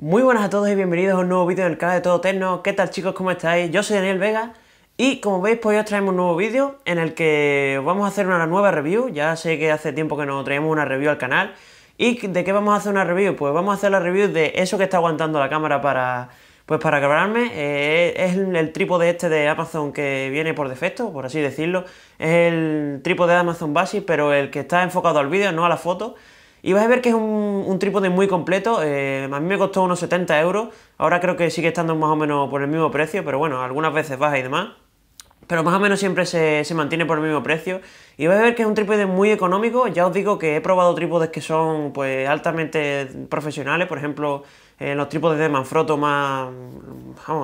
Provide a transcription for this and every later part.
Muy buenas a todos y bienvenidos a un nuevo vídeo en el canal de Todo Tecno. ¿Qué tal chicos? ¿Cómo estáis? Yo soy Daniel Vega y como veis pues hoy os traemos un nuevo vídeo en el que vamos a hacer una nueva review. Ya sé que hace tiempo que no traemos una review al canal. ¿Y de qué vamos a hacer una review? Pues vamos a hacer la review de eso que está aguantando la cámara para, pues para grabarme. Eh, es el, trípode este de Amazon que viene por defecto, por así decirlo. Es el trípode de Amazon Basic, pero el que está enfocado al vídeo, no a la foto. Y vais a ver que es un, trípode muy completo. Eh, a mí me costó unos 70 euros. Ahora creo que sigue estando más o menos por el mismo precio, pero bueno, algunas veces baja y demás. Pero más o menos siempre se, mantiene por el mismo precio. Y vais a ver que es un trípode muy económico. Ya os digo que he probado trípodes que son pues altamente profesionales. Por ejemplo, eh, los trípodes de Manfrotto más...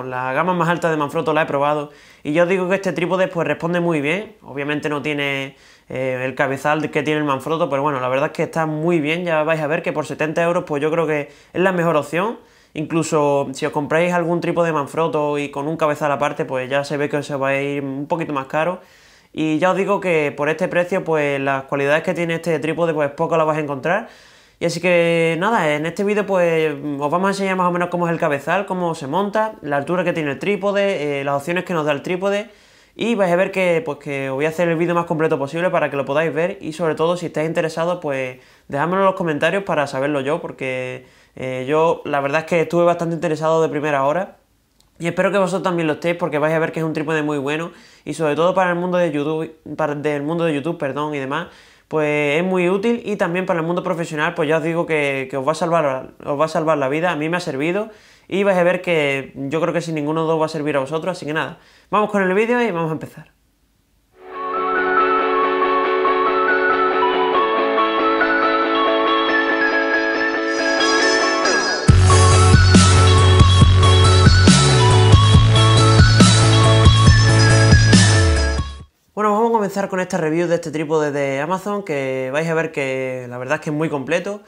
la gama más alta de Manfrotto la he probado. Y yo os digo que este trípode pues responde muy bien. Obviamente no tiene eh, el cabezal que tiene el Manfrotto, pero bueno, la verdad es que está muy bien, ya vais a ver que por 70 euros pues yo creo que es la mejor opción. Incluso si os compráis algún trípode Manfrotto y con un cabezal aparte, pues ya se ve que se va a ir un poquito más caro. Y ya os digo que por este precio, pues las cualidades que tiene este trípode, pues poco las vais a encontrar. Y así que nada, en este vídeo pues os vamos a enseñar más o menos cómo es el cabezal, cómo se monta, la altura que tiene el trípode, eh, las opciones que nos da el trípode y vais a ver que, pues, voy a hacer el vídeo más completo posible para que lo podáis ver y sobre todo si estáis interesados pues dejadmelo en los comentarios para saberlo yo porque eh, yo la verdad es que estuve bastante interesado de primera hora y espero que vosotros también lo estéis porque vais a ver que es un trípode muy bueno y sobre todo para el mundo de YouTube, para, del mundo de YouTube, perdón, y demás, pues es muy útil y también para el mundo profesional, pues ya os digo que, os, va a salvar, os va a salvar la vida, a mí me ha servido y vais a ver que yo creo que sin ninguno de vosotros va a servir a vosotros, así que nada, Vamos con el vídeo y vamos a empezar. Bueno, vamos a comenzar con esta review de este trípode de Amazon que vais a ver que la verdad es que es muy completo.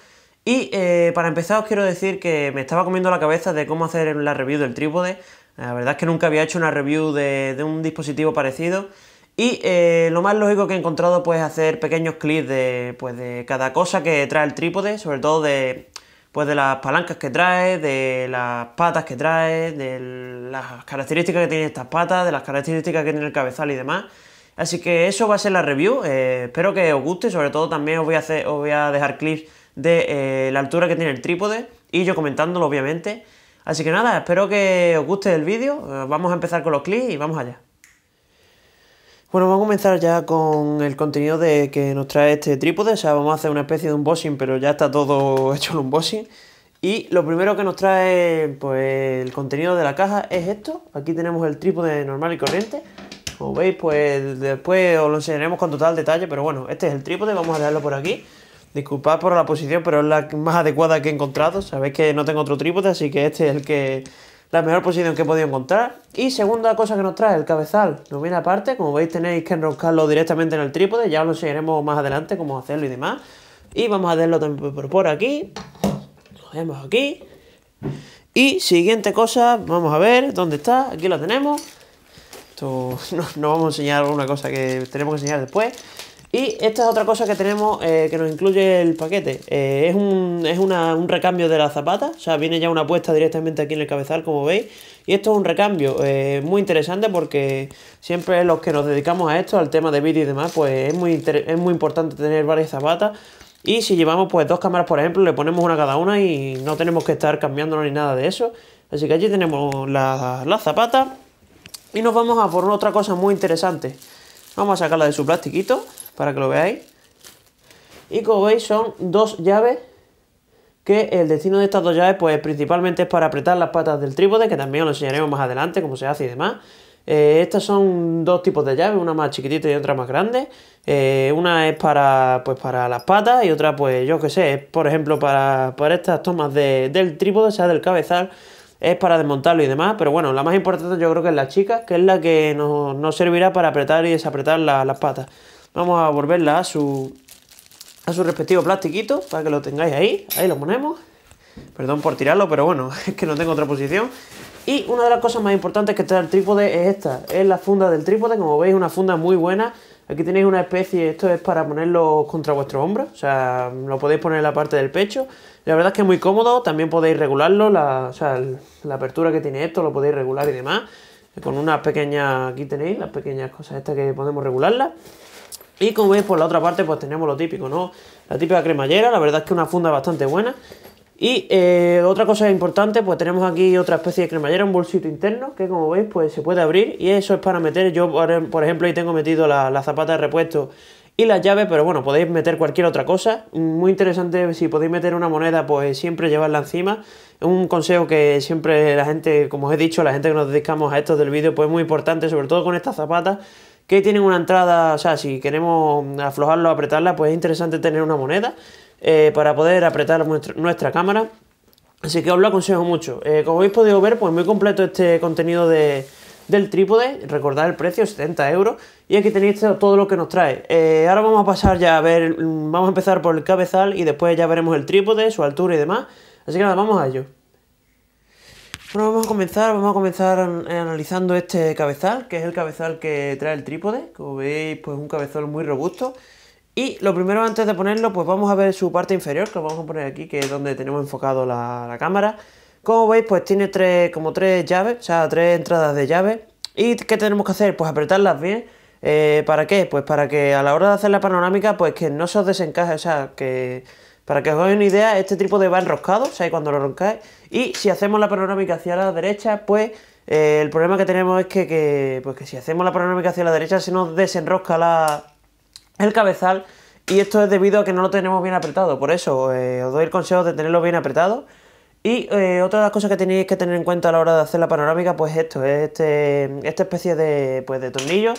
Y eh, para empezar os quiero decir que me estaba comiendo la cabeza de cómo hacer la review del trípode la verdad es que nunca había hecho una review de, un dispositivo parecido. Y eh, lo más lógico que he encontrado pues, es hacer pequeños clips de, pues, cada cosa que trae el trípode, sobre todo pues, de, las palancas que trae, de las patas que trae, de las características que tienen estas patas, de las características que tiene el cabezal y demás. Así que eso va a ser la review, eh, espero que os guste, sobre todo también os voy a, hacer, dejar clips de eh, la altura que tiene el trípode y yo comentándolo obviamente. Así que nada, espero que os guste el vídeo. Eh, vamos a empezar con los clics y vamos allá. Bueno, vamos a comenzar ya con el contenido de que nos trae este trípode. O sea, vamos a hacer una especie de unboxing, pero ya está todo hecho el unboxing. Y lo primero que nos trae pues, el contenido de la caja es esto. Aquí tenemos el trípode normal y corriente. Como veis, pues después os lo enseñaremos con total detalle, pero bueno, este es el trípode, vamos a dejarlo por aquí. Disculpad por la posición, pero es la más adecuada que he encontrado. Sabéis que no tengo otro trípode, así que este es el que la mejor posición que he podido encontrar. Y segunda cosa que nos trae, el cabezal. No viene aparte, como veis tenéis que enroscarlo directamente en el trípode, ya os lo enseñaremos más adelante cómo hacerlo y demás. Y vamos a hacerlo por aquí. Lo vemos aquí. Y siguiente cosa, vamos a ver dónde está. Aquí lo tenemos. Esto no, no vamos a enseñar una cosa que tenemos que enseñar después. Y esta es otra cosa que tenemos eh, que nos incluye el paquete. Eh, es un, recambio de la zapata, o sea, viene ya una puesta directamente aquí en el cabezal, como veis. Y esto es un recambio eh, muy interesante porque siempre los que nos dedicamos a esto, al tema de vídeo y demás, pues es muy, es muy importante tener varias zapatas. Y si llevamos pues dos cámaras, por ejemplo, le ponemos una a cada una y no tenemos que estar cambiándonos ni nada de eso. Así que allí tenemos las la zapatas. Y nos vamos a por otra cosa muy interesante. Vamos a sacarla de su plastiquito para que lo veáis. Y como veis son dos llaves que el destino de estas dos llaves pues principalmente es para apretar las patas del trípode, que también os lo enseñaremos más adelante cómo se hace y demás. Eh, estas son dos tipos de llaves, una más chiquitita y otra más grande. Eh, una es para, pues, para las patas y otra pues yo que sé, por ejemplo para, estas tomas del trípode, o sea del cabezal, es para desmontarlo y demás. Pero bueno, la más importante yo creo que es la chica, que es la que nos, servirá para apretar y desapretar las patas. Vamos a volverla a su, respectivo plastiquito para que lo tengáis ahí. Ahí lo ponemos. Perdón por tirarlo, pero bueno, es que no tengo otra posición. Y una de las cosas más importantes que está el trípode es esta. Es la funda del trípode, como veis, una funda muy buena. Aquí tenéis una especie, esto es para ponerlo contra vuestro hombro, o sea, lo podéis poner en la parte del pecho. La verdad es que es muy cómodo, también podéis regularlo, la, o sea, la apertura que tiene esto lo podéis regular y demás. Con unas pequeñas, aquí tenéis las pequeñas cosas estas que podemos regularlas. Y como veis, por la otra parte, pues tenemos lo típico, ¿no? La típica cremallera, la verdad es que una funda bastante buena. Y eh, otra cosa importante, pues tenemos aquí otra especie de cremallera, un bolsito interno, que como veis, pues se puede abrir. Y eso es para meter, yo em, por ejemplo ahí tengo metido la, la zapata de repuesto y las llaves, pero bueno, podéis meter cualquier otra cosa. Muy interesante, si podéis meter una moneda, pues siempre llevarla encima. Es un consejo que siempre la gente, como os he dicho, la gente que nos dedicamos a esto del vídeo, pues es muy importante, sobre todo con estas zapatas, que tienen una entrada, o sea, si queremos aflojarla o apretarla, pues es interesante tener una moneda eh, para poder apretar nuestra, cámara. Así que os lo aconsejo mucho. Eh, como habéis podido ver, pues muy completo este contenido del trípode. Recordad el precio, 70 euros. Y aquí tenéis todo lo que nos trae. Eh, ahora vamos a pasar ya a ver, vamos a empezar por el cabezal y después ya veremos el trípode, su altura y demás. Así que nada, vamos a ello. Bueno, vamos a comenzar, vamos a comenzar analizando este cabezal, que es el cabezal que trae el trípode, como veis, pues un cabezal muy robusto. Y lo primero antes de ponerlo, pues vamos a ver su parte inferior, que lo vamos a poner aquí, que es donde tenemos enfocado la, cámara. Como veis, pues tiene tres, como tres llaves, o sea, tres entradas de llave. ¿Y qué tenemos que hacer? Pues apretarlas bien. Eh, ¿Para qué? Pues para que a la hora de hacer la panorámica, pues que no se os desencaje, o sea, que para que os hagáis una idea, este tipo de va enroscado, ¿sabéis cuando lo roncáis? Y si hacemos la panorámica hacia la derecha, pues eh, el problema que tenemos es que, pues si hacemos la panorámica hacia la derecha se nos desenrosca el cabezal y esto es debido a que no lo tenemos bien apretado. Por eso eh, os doy el consejo de tenerlo bien apretado. Y eh, otra de las cosas que tenéis que tener en cuenta a la hora de hacer la panorámica, pues esto, es este, esta especie de, pues, de tornillo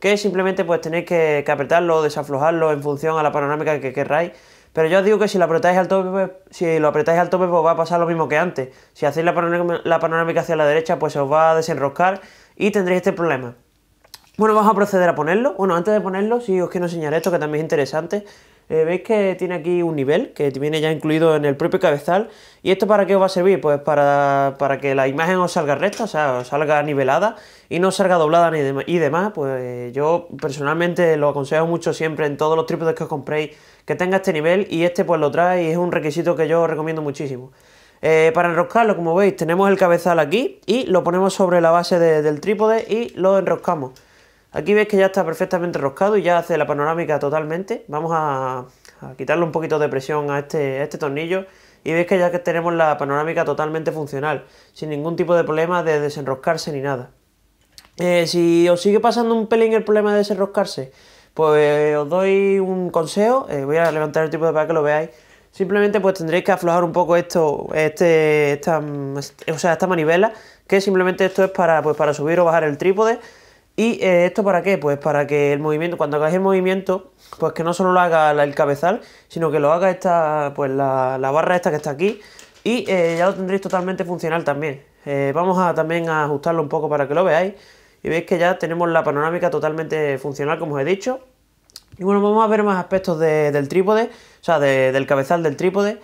que simplemente pues tenéis que, que apretarlo o desaflojarlo en función a la panorámica que querráis. Pero yo os digo que pues, si lo apretáis al tope, si lo apretáis al pues va a pasar lo mismo que antes. Si hacéis la panorámica, hacia la derecha, pues se os va a desenroscar y tendréis este problema. Bueno, vamos a proceder a ponerlo. Bueno, antes de ponerlo, sí os quiero enseñar esto que también es interesante. Eh, veis que tiene aquí un nivel que viene ya incluido en el propio cabezal. ¿Y esto para qué os va a servir? Pues para, que la imagen os salga recta, o sea, os salga nivelada y no salga doblada ni y demás. Pues yo personalmente lo aconsejo mucho siempre en todos los trípodes que os compréis que tenga este nivel y este pues lo trae y es un requisito que yo os recomiendo muchísimo. Eh, para enroscarlo, como veis, tenemos el cabezal aquí y lo ponemos sobre la base del trípode y lo enroscamos. Aquí veis que ya está perfectamente roscado y ya hace la panorámica totalmente. Vamos a, quitarle un poquito de presión a este, este tornillo y veis que ya que tenemos la panorámica totalmente funcional, sin ningún tipo de problema de desenroscarse ni nada. Eh, si os sigue pasando un pelín el problema de desenroscarse, pues eh, os doy un consejo, eh, voy a levantar el tipo de para que lo veáis. Simplemente pues tendréis que aflojar un poco esto, este, esta, o sea, esta manivela, que simplemente esto es para, pues, para subir o bajar el trípode ¿Y eh, esto para qué? Pues para que el movimiento, cuando hagáis el movimiento, pues que no solo lo haga el cabezal, sino que lo haga esta, pues la, barra esta que está aquí, y eh, ya lo tendréis totalmente funcional también. Eh, vamos a también a ajustarlo un poco para que lo veáis, y veis que ya tenemos la panorámica totalmente funcional, como os he dicho. Y bueno, vamos a ver más aspectos del trípode, o sea, del cabezal del trípode.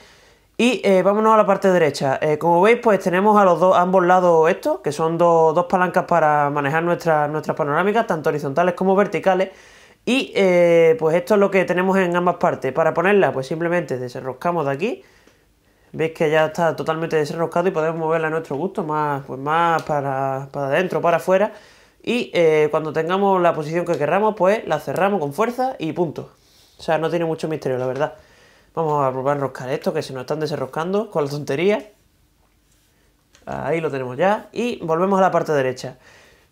Y eh, vámonos a la parte derecha. Eh, como veis, pues tenemos a los dos, ambos lados estos, que son dos palancas para manejar nuestras panorámicas, tanto horizontales como verticales. Y eh, pues esto es lo que tenemos en ambas partes. Para ponerla, pues simplemente desenroscamos de aquí. Veis que ya está totalmente desenroscado y podemos moverla a nuestro gusto, más, pues más para, para o para afuera. Y cuando tengamos la posición que querramos, pues la cerramos con fuerza y punto. O sea, no tiene mucho misterio, la verdad. Vamos a probar a enroscar esto, que se nos están desenroscando con la tontería. Ahí lo tenemos ya. Y volvemos a la parte derecha.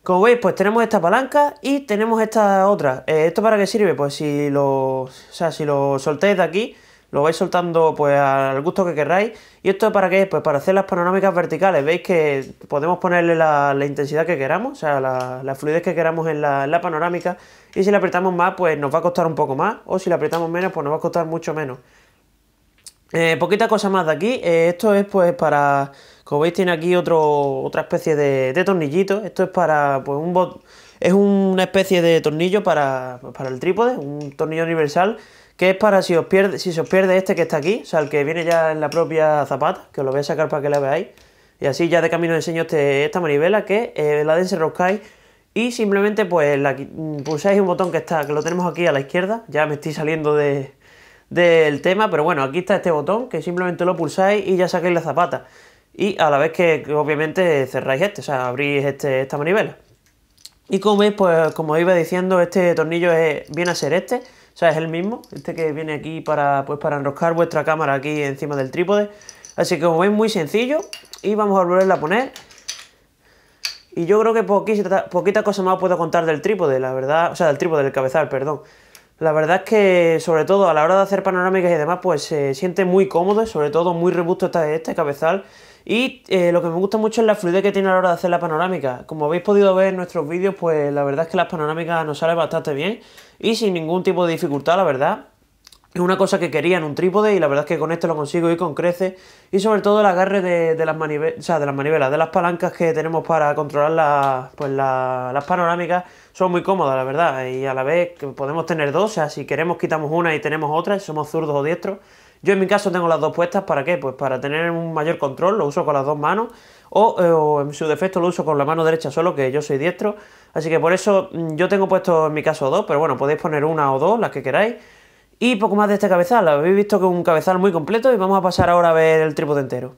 Como veis, pues tenemos esta palanca y tenemos esta otra. Eh, ¿Esto para qué sirve? Pues si lo, o si lo soltáis de aquí, lo vais soltando pues al gusto que queráis. ¿Y esto para qué? Pues para hacer las panorámicas verticales. Veis que podemos ponerle la, intensidad que queramos, o sea, la, fluidez que queramos en la, en la, panorámica. Y si la apretamos más, pues nos va a costar un poco más. O si la apretamos menos, pues nos va a costar mucho menos. Eh, poquita cosa más de aquí. Eh, esto es pues para. Como veis, tiene aquí otro, otra especie de, tornillito. Esto es para. Pues un bot. Es una especie de tornillo pues, para, el trípode, un tornillo universal. Que es para si os pierde, si se os pierde este que está aquí, o sea, el que viene ya en la propia zapata, que os lo voy a sacar para que la veáis. Y así ya de camino enseño este, esta manivela que eh, la desenroscáis y simplemente pues la, pulsáis un botón que está, que lo tenemos aquí a la izquierda. Ya me estoy saliendo de, del tema, pero bueno, aquí está este botón que simplemente lo pulsáis y ya sacáis la zapata. Y a la vez que, obviamente cerráis este, o sea, abrís este, esta manivela. Y como veis, pues como iba diciendo, este tornillo viene a ser este, o sea, es el mismo, este que viene aquí para, pues, para enroscar vuestra cámara aquí encima del trípode. Así que como veis, muy sencillo y vamos a volverla a poner. Y yo creo que poquita, poquita cosa más puedo contar del trípode, la verdad, o sea, del trípode, del cabezal, perdón. La verdad es que, sobre todo a la hora de hacer panorámicas y demás, pues se siente muy cómodo, y sobre todo muy robusto este, este cabezal. Y eh, lo que me gusta mucho es la fluidez que tiene a la hora de hacer la panorámica. Como habéis podido ver en nuestros vídeos, pues la verdad es que las panorámicas nos salen bastante bien y sin ningún tipo de dificultad, la verdad. Es una cosa que quería en un trípode y la verdad es que con esto lo consigo y con crece. Y sobre todo el agarre de, las manivelas, de las manivelas, de las palancas que tenemos para controlar pues, las panorámicas son muy cómodas, la verdad. Y a la vez que podemos tener dos, o sea, si queremos quitamos una y tenemos otra, somos zurdos o diestros. Yo en mi caso tengo las dos puestas, ¿para qué? Pues para tener un mayor control, lo uso con las dos manos, o, eh, en su defecto lo uso con la mano derecha solo, que yo soy diestro. Así que por eso mm, yo tengo puesto en mi caso dos, pero bueno, podéis poner una o dos, las que queráis. Y poco más de este cabezal, habéis visto que es un cabezal muy completo y vamos a pasar ahora a ver el trípode entero.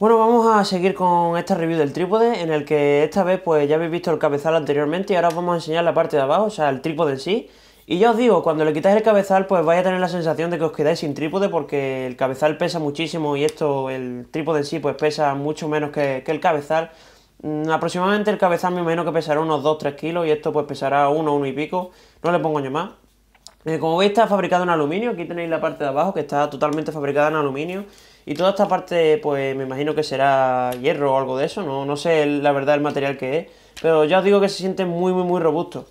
Bueno, vamos a seguir con esta review del trípode, en el que esta vez pues ya habéis visto el cabezal anteriormente y ahora os vamos a enseñar la parte de abajo, o sea, el trípode en sí. Y ya os digo, cuando le quitáis el cabezal pues vais a tener la sensación de que os quedáis sin trípode porque el cabezal pesa muchísimo y esto, el trípode en sí, pues pesa mucho menos que, el cabezal. Mm, aproximadamente el cabezal me imagino que pesará unos 2-3 kilos y esto pues pesará 1, 1 y pico, no le pongo ni más. Eh, como veis está fabricado en aluminio, aquí tenéis la parte de abajo que está totalmente fabricada en aluminio y toda esta parte, pues me imagino que será hierro o algo de eso, no, no sé la verdad el material que es, pero ya os digo que se siente muy, muy, muy robusto.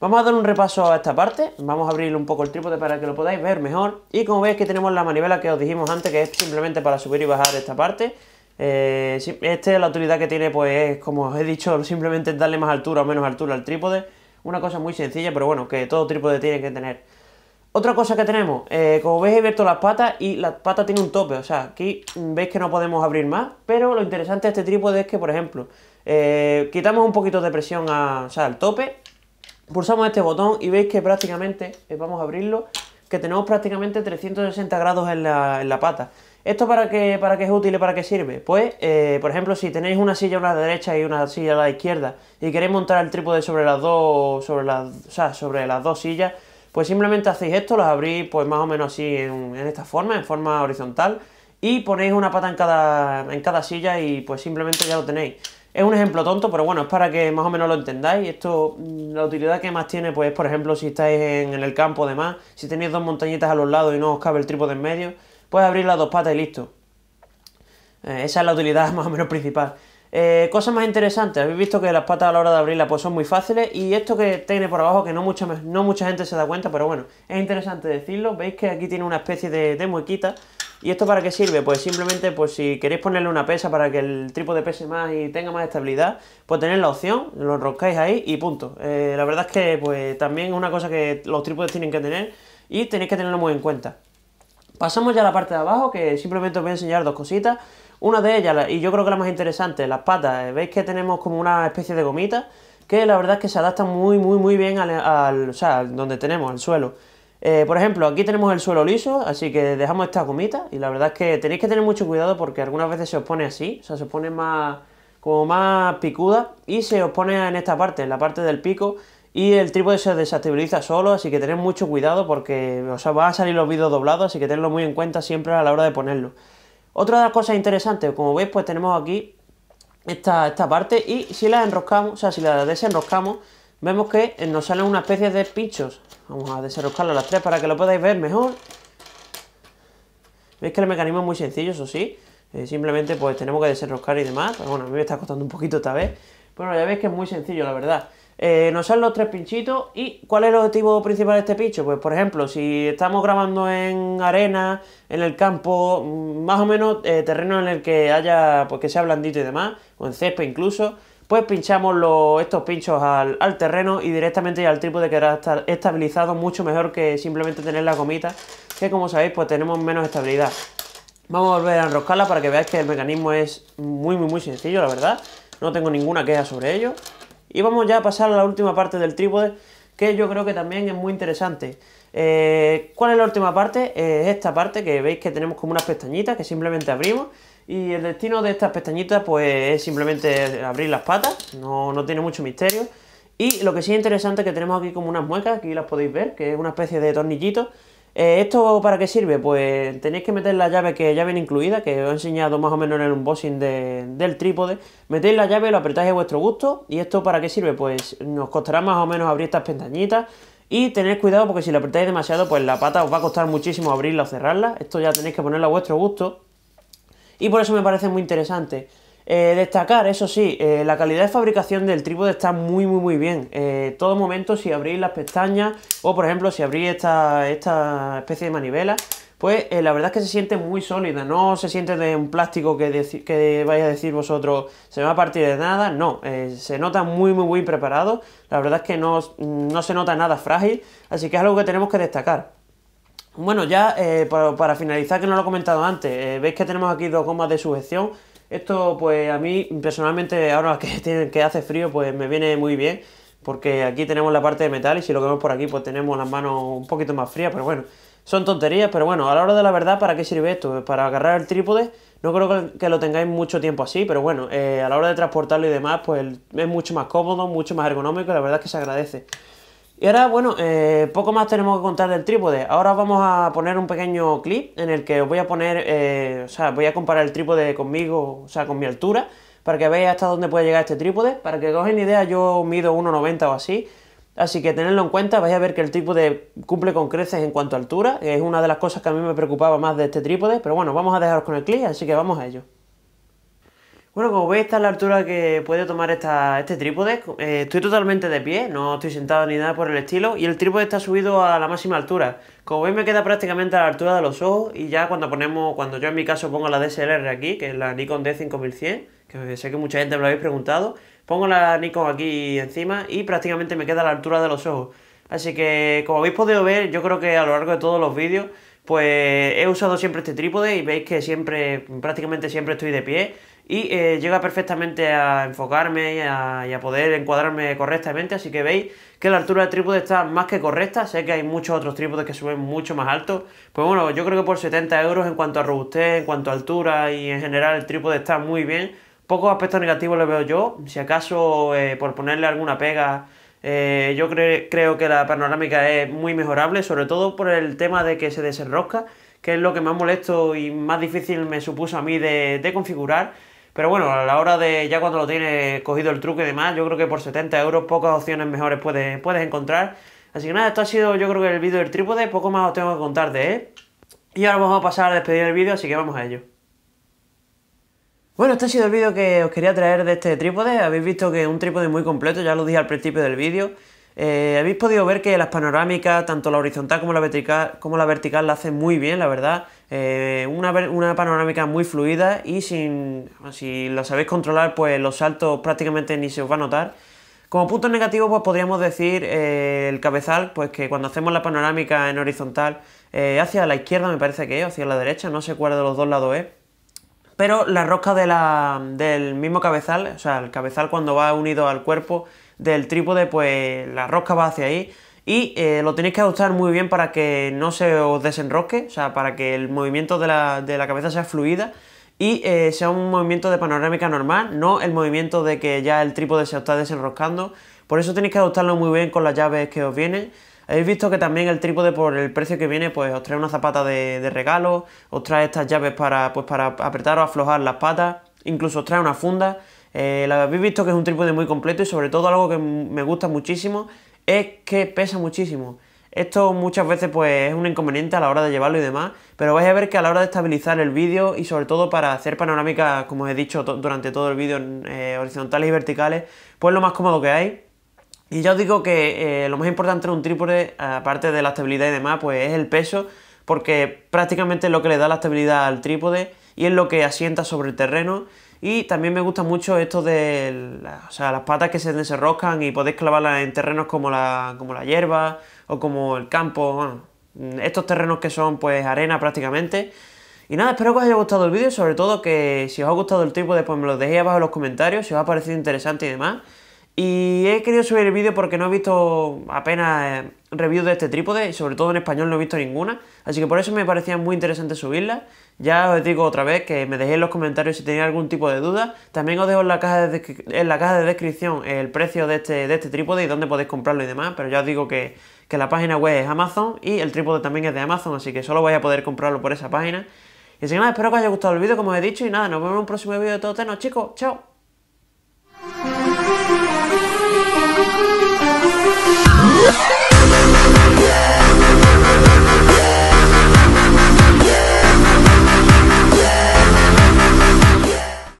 Vamos a dar un repaso a esta parte, vamos a abrir un poco el trípode para que lo podáis ver mejor. Y como veis que tenemos la manivela que os dijimos antes, que es simplemente para subir y bajar esta parte. Eh, esta es la utilidad que tiene, pues como os he dicho, simplemente darle más altura o menos altura al trípode. Una cosa muy sencilla, pero bueno, que todo trípode tiene que tener. Otra cosa que tenemos, eh, como veis he abierto las patas y la pata tiene un tope, o sea, aquí veis que no podemos abrir más, pero lo interesante de este trípode es que, por ejemplo, eh, quitamos un poquito de presión al tope, pulsamos este botón y veis que prácticamente, eh, vamos a abrirlo, que tenemos prácticamente 360 grados en la, pata. ¿Esto para qué, para es útil y para qué sirve? Pues, por ejemplo, si tenéis una silla a la derecha y una silla a la izquierda y queréis montar el trípode sobre las dos, sobre las, sobre las dos sillas, pues simplemente hacéis esto, los abrís pues más o menos así en, esta forma, en forma horizontal, y ponéis una pata en cada, en cada silla y pues simplemente ya lo tenéis. Es un ejemplo tonto, pero bueno, es para que más o menos lo entendáis. Esto, mm, la utilidad que más tiene, pues, por ejemplo, si estáis en, el campo, demás, si tenéis dos montañitas a los lados y no os cabe el trípode en medio, puedes abrir las dos patas y listo. Eh, esa es la utilidad más o menos principal. Eh, cosas más interesantes, habéis visto que las patas a la hora de abrirla pues son muy fáciles y esto que tiene por abajo que no mucha, no mucha gente se da cuenta, pero bueno, es interesante decirlo, veis que aquí tiene una especie de, muequita ¿Y esto para qué sirve? Pues simplemente, pues si queréis ponerle una pesa para que el trípode pese más y tenga más estabilidad, pues tenéis la opción, lo enroscáis ahí y punto. Eh, la verdad es que pues también es una cosa que los trípodes tienen que tener y tenéis que tenerlo muy en cuenta. Pasamos ya a la parte de abajo, que simplemente os voy a enseñar dos cositas. Una de ellas, y yo creo que la más interesante, las patas. Eh, Veis que tenemos como una especie de gomita que la verdad es que se adapta muy, muy, muy bien al, donde tenemos, el suelo. Eh, por ejemplo, aquí tenemos el suelo liso, así que dejamos esta gomita y la verdad es que tenéis que tener mucho cuidado porque algunas veces se os pone así, o sea, se os pone más como más picuda y se os pone en esta parte, en la parte del pico y el trípode se desestabiliza solo, así que tened mucho cuidado porque os va van a salir los vidos doblados, así que tenedlo muy en cuenta siempre a la hora de ponerlo. Otra de las cosas interesantes, como veis, pues tenemos aquí esta, parte y si la enroscamos, o sea, si la desenroscamos, vemos que nos salen una especie de pinchos. Vamos a desenroscarlo a las tres para que lo podáis ver mejor. Veis que el mecanismo es muy sencillo, eso sí. Eh, simplemente pues tenemos que desenroscar y demás. bueno, a mí me está costando un poquito esta vez. Pero bueno, ya veis que es muy sencillo, la verdad. Eh, nos salen los tres pinchitos. ¿Y cuál es el objetivo principal de este pincho? Pues, por ejemplo, si estamos grabando en arena, en el campo, mm, más o menos eh, terreno en el que haya, pues que sea blandito y demás, o en césped incluso, pues pinchamos estos pinchos al, terreno y directamente al trípode quedará estar estabilizado mucho mejor que simplemente tener la gomita, que como sabéis, pues tenemos menos estabilidad. Vamos a volver a enroscarla para que veáis que el mecanismo es muy, muy, muy sencillo, la verdad. No tengo ninguna queja sobre ello. Y vamos ya a pasar a la última parte del trípode, que yo creo que también es muy interesante. Eh, ¿Cuál es la última parte? Es eh, esta parte que veis que tenemos como unas pestañitas que simplemente abrimos. Y el destino de estas pestañitas pues es simplemente abrir las patas, no, no tiene mucho misterio. Y lo que sí es interesante es que tenemos aquí como unas muecas, aquí las podéis ver, que es una especie de tornillito eh, ¿Esto para qué sirve? Pues tenéis que meter la llave que ya viene incluida, que os he enseñado más o menos en el unboxing del trípode. Metéis la llave, lo apretáis a vuestro gusto. ¿Y esto para qué sirve? Pues nos costará más o menos abrir estas pestañitas. Y tened cuidado porque si la apretáis demasiado, pues la pata os va a costar muchísimo abrirla o cerrarla. Esto ya tenéis que ponerlo a vuestro gusto. Y por eso me parece muy interesante. Eh, destacar, eso sí, eh, la calidad de fabricación del trípode está muy muy muy bien. Eh, todo momento si abrís las pestañas o por ejemplo si abrís esta, esta especie de manivela, pues la verdad es que se siente muy sólida, no se siente de un plástico que, que vais a decir vosotros se va a partir de nada, no, se nota muy muy muy preparado, la verdad es que no, se nota nada frágil, así que es algo que tenemos que destacar. Bueno, ya para, finalizar, que no lo he comentado antes, veis que tenemos aquí dos gomas de sujeción esto pues a mí personalmente ahora que, que hace frío pues me viene muy bien porque aquí tenemos la parte de metal y si lo que vemos por aquí pues tenemos las manos un poquito más frías, pero bueno, son tonterías, pero bueno, a la hora de la verdad, ¿para qué sirve esto? Para agarrar el trípode, no creo que lo tengáis mucho tiempo así, pero bueno, eh, a la hora de transportarlo y demás, pues es mucho más cómodo, mucho más ergonómico la verdad es que se agradece. Y ahora, bueno, eh, poco más tenemos que contar del trípode. Ahora vamos a poner un pequeño clip en el que os voy a poner, eh, o sea, voy a comparar el trípode conmigo, o sea, con mi altura, para que veáis hasta dónde puede llegar este trípode. Para que cogen idea, yo mido 1,90 o así. Así que tenedlo en cuenta, vais a ver que el trípode cumple con creces en cuanto a altura. Es una de las cosas que a mí me preocupaba más de este trípode, pero bueno, vamos a dejaros con el clip, así que vamos a ello. Bueno, como veis, esta es la altura que puede tomar este trípode. Eh, estoy totalmente de pie, no estoy sentado ni nada por el estilo. Y el trípode está subido a la máxima altura. Como veis, me queda prácticamente a la altura de los ojos. Y ya cuando ponemos, cuando yo en mi caso pongo la DSLR aquí, que es la Nikon D5100, que sé que mucha gente me lo habéis preguntado, pongo la Nikon aquí encima y prácticamente me queda a la altura de los ojos. Así que, como habéis podido ver, yo creo que a lo largo de todos los vídeos, pues he usado siempre este trípode y veis que siempre, prácticamente siempre estoy de pie y eh, llega perfectamente a enfocarme y a, poder encuadrarme correctamente, así que veis que la altura del trípode está más que correcta, sé que hay muchos otros trípodes que suben mucho más alto, pues bueno, yo creo que por 70 euros en cuanto a robustez, en cuanto a altura y en general el trípode está muy bien, pocos aspectos negativos le veo yo, si acaso eh, por ponerle alguna pega... Eh, yo creo que la panorámica es muy mejorable, sobre todo por el tema de que se desenrosca, que es lo que más molesto y más difícil me supuso a mí de, de configurar pero bueno, a la hora de ya cuando lo tienes cogido el truco y demás, yo creo que por 70 euros pocas opciones mejores puedes, puedes encontrar. Así que nada, esto ha sido yo creo que el vídeo del trípode, poco más os tengo que contar de él. Y ahora vamos a pasar a despedir el vídeo, así que vamos a ello. Bueno, este ha sido el vídeo que os quería traer de este trípode. Habéis visto que es un trípode muy completo, ya lo dije al principio del vídeo. Eh, habéis podido ver que las panorámicas, tanto la horizontal como la vertical, como la, vertical la hacen muy bien, la verdad. Eh, una, panorámica muy fluida y sin, si la sabéis controlar, pues los saltos prácticamente ni se os va a notar. Como punto negativo, pues podríamos decir eh, el cabezal, pues que cuando hacemos la panorámica en horizontal, hacia la izquierda me parece que es, hacia la derecha, no sé cuál de los dos lados es. Pero la rosca del mismo cabezal, o sea, el cabezal cuando va unido al cuerpo, del trípode, pues la rosca va hacia ahí. Y eh, lo tenéis que ajustar muy bien para que no se os desenrosque, o sea, para que el movimiento de la, cabeza sea fluida y eh, sea un movimiento de panorámica normal, no el movimiento de que ya el trípode se os está desenroscando. Por eso tenéis que ajustarlo muy bien con las llaves que os vienen. Habéis visto que también el trípode por el precio que viene, pues os trae una zapata de, regalo, os trae estas llaves para, pues, para apretar o aflojar las patas, incluso os trae una funda. Eh, habéis visto que es un trípode muy completo y sobre todo algo que me gusta muchísimo es que pesa muchísimo. Esto muchas veces pues, es un inconveniente a la hora de llevarlo y demás, pero vais a ver que a la hora de estabilizar el vídeo y sobre todo para hacer panorámicas, como os he dicho durante todo el vídeo, eh, horizontales y verticales, pues lo más cómodo que hay. Y ya os digo que eh, lo más importante de un trípode, aparte de la estabilidad y demás, pues es el peso, porque prácticamente es lo que le da la estabilidad al trípode y es lo que asienta sobre el terreno y también me gusta mucho esto de las patas que se desenroscan y podéis clavarlas en terrenos como la, como la hierba o como el campo, bueno, estos terrenos que son pues arena prácticamente. Y nada, espero que os haya gustado el vídeo, sobre todo que si os ha gustado el tipo, después me lo dejéis abajo en los comentarios, si os ha parecido interesante y demás. Y he querido subir el vídeo porque no he visto apenas eh, reviews de este trípode, y sobre todo en español no he visto ninguna, así que por eso me parecía muy interesante subirla. Ya os digo otra vez que me dejéis en los comentarios si tenéis algún tipo de duda. También os dejo en la caja de, descripción el precio este, de este, trípode y dónde podéis comprarlo y demás, pero ya os digo que, la página web es Amazon y el trípode también es de Amazon, así que solo vais a poder comprarlo por esa página. Y así nada, espero que os haya gustado el vídeo, como os he dicho, y nada, nos vemos en un próximo vídeo de todo Teno, chicos, chao. Yes.